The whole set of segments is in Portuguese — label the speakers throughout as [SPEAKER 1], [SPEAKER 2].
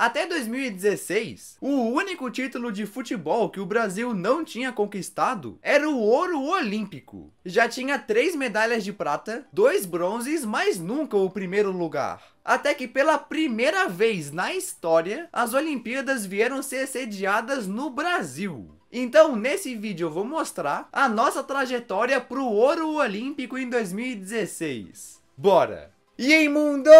[SPEAKER 1] Até 2016, o único título de futebol que o Brasil não tinha conquistado era o ouro olímpico. Já tinha três medalhas de prata, dois bronzes, mas nunca o primeiro lugar. Até que pela primeira vez na história, as Olimpíadas vieram ser sediadas no Brasil. Então, nesse vídeo eu vou mostrar a nossa trajetória pro ouro olímpico em 2016. Bora! E aí, mundo!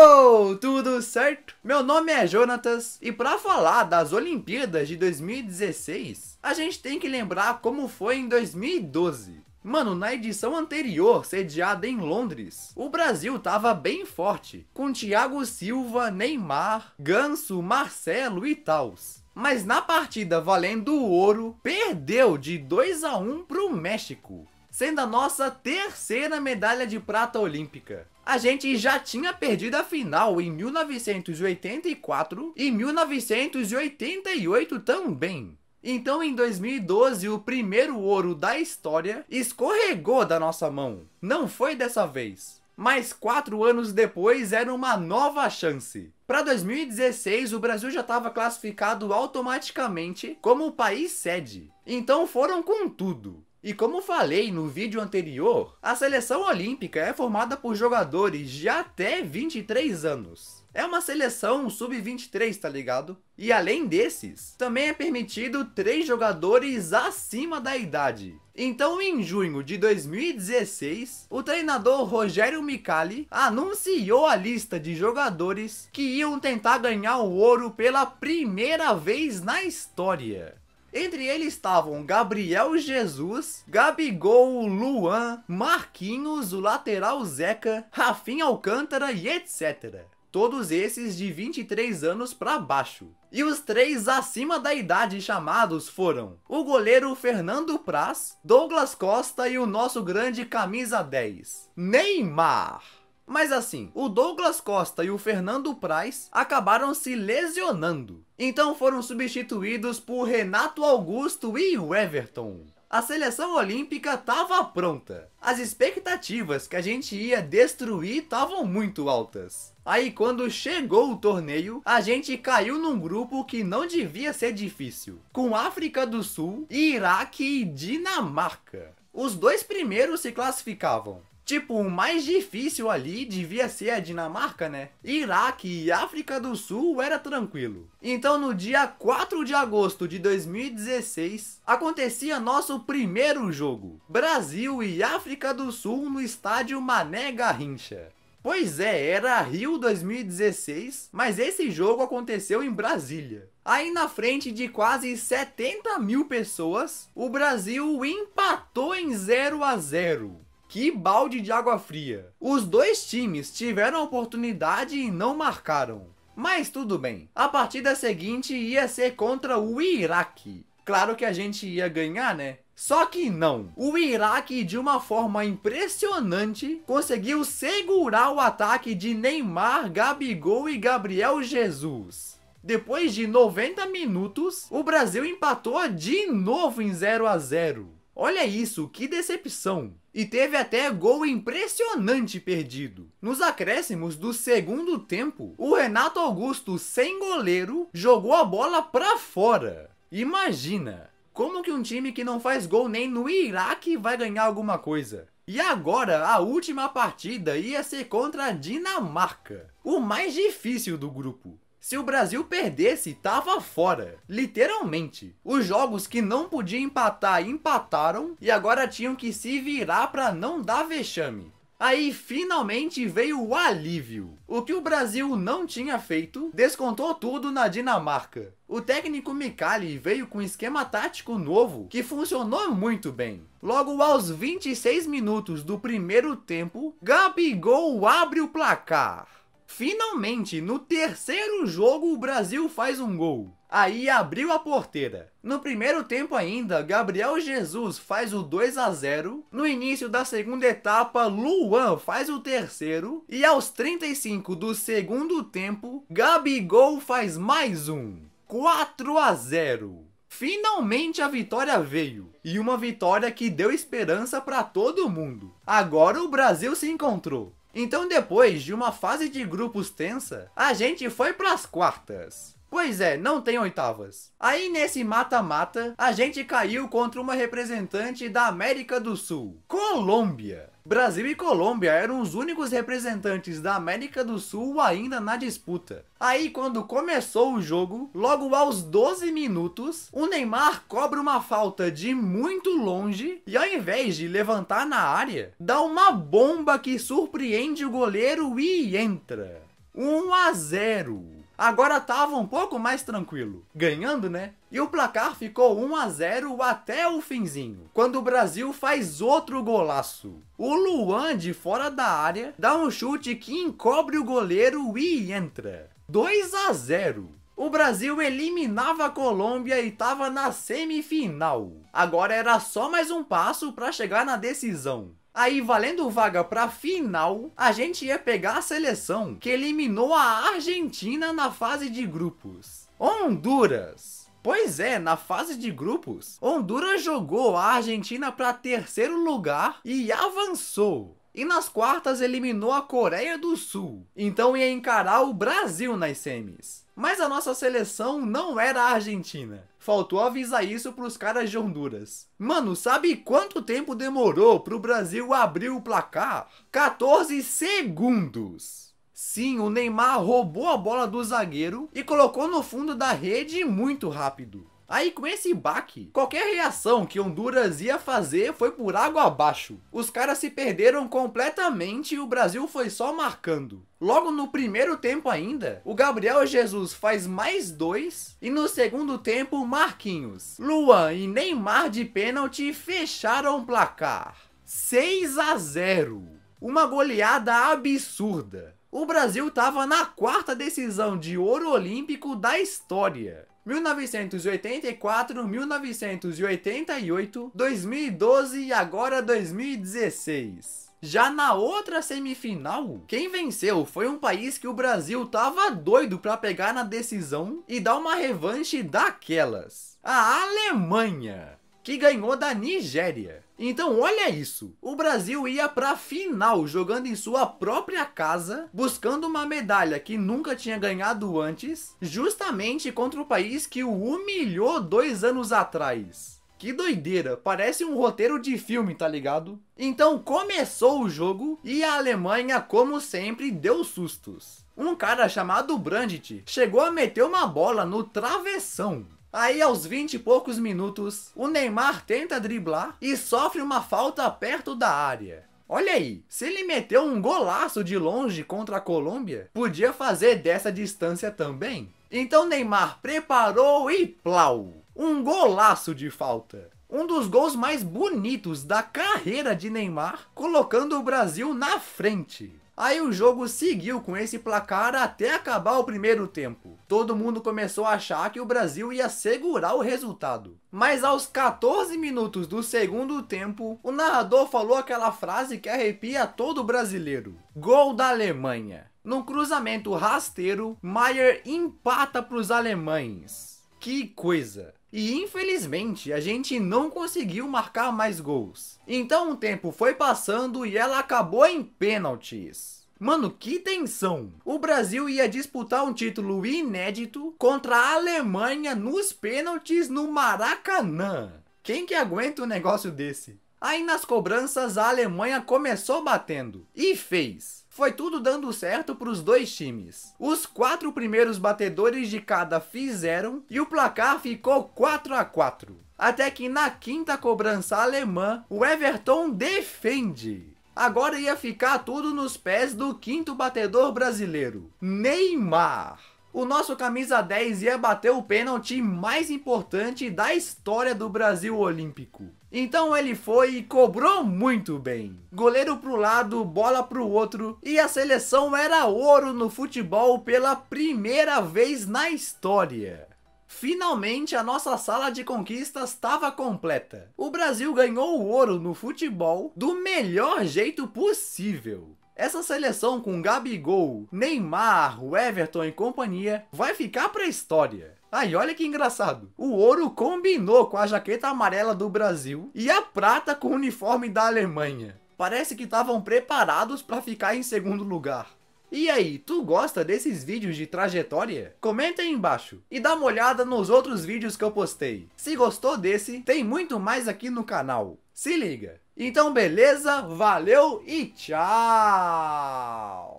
[SPEAKER 1] Tudo certo? Meu nome é Jonatas e para falar das Olimpíadas de 2016, a gente tem que lembrar como foi em 2012. Mano, na edição anterior, sediada em Londres, o Brasil tava bem forte, com Thiago Silva, Neymar, Ganso, Marcelo e tals. Mas na partida valendo o ouro, perdeu de 2 a 1 pro México sendo a nossa terceira medalha de prata olímpica. A gente já tinha perdido a final em 1984 e 1988 também. Então, em 2012, o primeiro ouro da história escorregou da nossa mão. Não foi dessa vez. Mas quatro anos depois era uma nova chance. Para 2016, o Brasil já estava classificado automaticamente como país sede. Então foram com tudo. E como falei no vídeo anterior, a seleção olímpica é formada por jogadores de até 23 anos. É uma seleção sub-23, tá ligado? E além desses, também é permitido três jogadores acima da idade. Então, em junho de 2016, o treinador Rogério Micali anunciou a lista de jogadores que iam tentar ganhar o ouro pela primeira vez na história. Entre eles estavam Gabriel Jesus, Gabigol, Luan, Marquinhos, o lateral Zeca, Rafinha Alcântara e etc. Todos esses de 23 anos para baixo. E os três acima da idade chamados foram o goleiro Fernando Praz, Douglas Costa e o nosso grande camisa 10, Neymar. Mas assim, o Douglas Costa e o Fernando Praz acabaram se lesionando. Então foram substituídos por Renato Augusto e o Everton. A seleção olímpica estava pronta. As expectativas que a gente ia destruir estavam muito altas. Aí quando chegou o torneio, a gente caiu num grupo que não devia ser difícil, com África do Sul, Iraque e Dinamarca. Os dois primeiros se classificavam, Tipo, o mais difícil ali devia ser a Dinamarca, né? Iraque e África do Sul era tranquilo. Então, no dia 4 de agosto de 2016, acontecia nosso primeiro jogo: Brasil e África do Sul no estádio Mané Garrincha. Pois é, era Rio 2016, mas esse jogo aconteceu em Brasília. Aí na frente de quase 70 mil pessoas, o Brasil empatou em 0 a 0 que balde de água fria. Os dois times tiveram a oportunidade e não marcaram. Mas tudo bem. A partida seguinte ia ser contra o Iraque. Claro que a gente ia ganhar, né? Só que não. O Iraque, de uma forma impressionante, conseguiu segurar o ataque de Neymar, Gabigol e Gabriel Jesus. Depois de 90 minutos, o Brasil empatou de novo em 0 a 0. Olha isso, que decepção! E teve até gol impressionante perdido. Nos acréscimos do segundo tempo, o Renato Augusto, sem goleiro, jogou a bola pra fora. Imagina! Como que um time que não faz gol nem no Iraque vai ganhar alguma coisa? E agora, a última partida ia ser contra a Dinamarca, o mais difícil do grupo. Se o Brasil perdesse, tava fora. Literalmente. Os jogos que não podiam empatar empataram e agora tinham que se virar para não dar vexame. Aí finalmente veio o alívio. O que o Brasil não tinha feito, descontou tudo na Dinamarca. O técnico Mikali veio com um esquema tático novo que funcionou muito bem. Logo aos 26 minutos do primeiro tempo, Gabigol abre o placar. Finalmente, no terceiro jogo, o Brasil faz um gol. Aí abriu a porteira. No primeiro tempo ainda, Gabriel Jesus faz o 2 a 0. No início da segunda etapa, Luan faz o terceiro. E aos 35 do segundo tempo, Gabigol faz mais um. 4 a 0. Finalmente a vitória veio, e uma vitória que deu esperança para todo mundo. Agora o Brasil se encontrou. Então, depois de uma fase de grupos tensa, a gente foi pras quartas. Pois é, não tem oitavas. Aí nesse mata-mata, a gente caiu contra uma representante da América do Sul, Colômbia. Brasil e Colômbia eram os únicos representantes da América do Sul ainda na disputa. Aí, quando começou o jogo, logo aos 12 minutos, o Neymar cobra uma falta de muito longe e, ao invés de levantar na área, dá uma bomba que surpreende o goleiro e entra. 1 a 0 agora tava um pouco mais tranquilo, ganhando, né? E o placar ficou 1 a 0 até o finzinho, quando o Brasil faz outro golaço. O Luan de fora da área dá um chute que encobre o goleiro e entra. 2 a 0. O Brasil eliminava a Colômbia e estava na semifinal. Agora era só mais um passo para chegar na decisão. Aí, valendo vaga pra final, a gente ia pegar a seleção que eliminou a Argentina na fase de grupos. Honduras. Pois é, na fase de grupos, Honduras jogou a Argentina para terceiro lugar e avançou. E nas quartas eliminou a Coreia do Sul. Então ia encarar o Brasil nas semis. Mas a nossa seleção não era a Argentina. Faltou avisar isso pros caras de Honduras. Mano, sabe quanto tempo demorou pro Brasil abrir o placar? 14 segundos! Sim, o Neymar roubou a bola do zagueiro e colocou no fundo da rede muito rápido. Aí com esse baque, qualquer reação que Honduras ia fazer foi por água abaixo. Os caras se perderam completamente e o Brasil foi só marcando. Logo no primeiro tempo ainda, o Gabriel Jesus faz mais dois e no segundo tempo Marquinhos, Luan e Neymar de pênalti fecharam o placar. 6 a 0. Uma goleada absurda. O Brasil estava na quarta decisão de ouro olímpico da história. 1984, 1988, 2012 e agora 2016. Já na outra semifinal, quem venceu foi um país que o Brasil tava doido para pegar na decisão e dar uma revanche daquelas. A Alemanha, que ganhou da Nigéria. Então olha isso, o Brasil ia pra final jogando em sua própria casa, buscando uma medalha que nunca tinha ganhado antes, justamente contra o país que o humilhou dois anos atrás. Que doideira, parece um roteiro de filme, tá ligado? Então começou o jogo e a Alemanha, como sempre, deu sustos. Um cara chamado Brandt chegou a meter uma bola no travessão. Aí aos 20 e poucos minutos, o Neymar tenta driblar e sofre uma falta perto da área. Olha aí, se ele meteu um golaço de longe contra a Colômbia, podia fazer dessa distância também. Então Neymar preparou e plau! Um golaço de falta. Um dos gols mais bonitos da carreira de Neymar, colocando o Brasil na frente. Aí o jogo seguiu com esse placar até acabar o primeiro tempo. Todo mundo começou a achar que o Brasil ia segurar o resultado. Mas aos 14 minutos do segundo tempo, o narrador falou aquela frase que arrepia todo brasileiro: Gol da Alemanha. Num cruzamento rasteiro, Maier empata para os alemães. Que coisa! E infelizmente a gente não conseguiu marcar mais gols. Então o tempo foi passando e ela acabou em pênaltis. Mano, que tensão! O Brasil ia disputar um título inédito contra a Alemanha nos pênaltis no Maracanã. Quem que aguenta um negócio desse? Aí nas cobranças a Alemanha começou batendo e fez foi tudo dando certo para os dois times. Os quatro primeiros batedores de cada fizeram e o placar ficou 4 a 4. Até que na quinta cobrança alemã, o Everton defende. Agora ia ficar tudo nos pés do quinto batedor brasileiro, Neymar. O nosso camisa 10 ia bater o pênalti mais importante da história do Brasil Olímpico. Então ele foi e cobrou muito bem. Goleiro pro lado, bola pro outro, e a seleção era ouro no futebol pela primeira vez na história. Finalmente a nossa sala de conquistas estava completa. O Brasil ganhou o ouro no futebol do melhor jeito possível. Essa seleção com Gabigol, Neymar, Everton e companhia vai ficar pra história. Aí, olha que engraçado. O ouro combinou com a jaqueta amarela do Brasil e a prata com o uniforme da Alemanha. Parece que estavam preparados para ficar em segundo lugar. E aí, tu gosta desses vídeos de trajetória? Comenta aí embaixo e dá uma olhada nos outros vídeos que eu postei. Se gostou desse, tem muito mais aqui no canal. Se liga! Então, beleza? Valeu e tchau!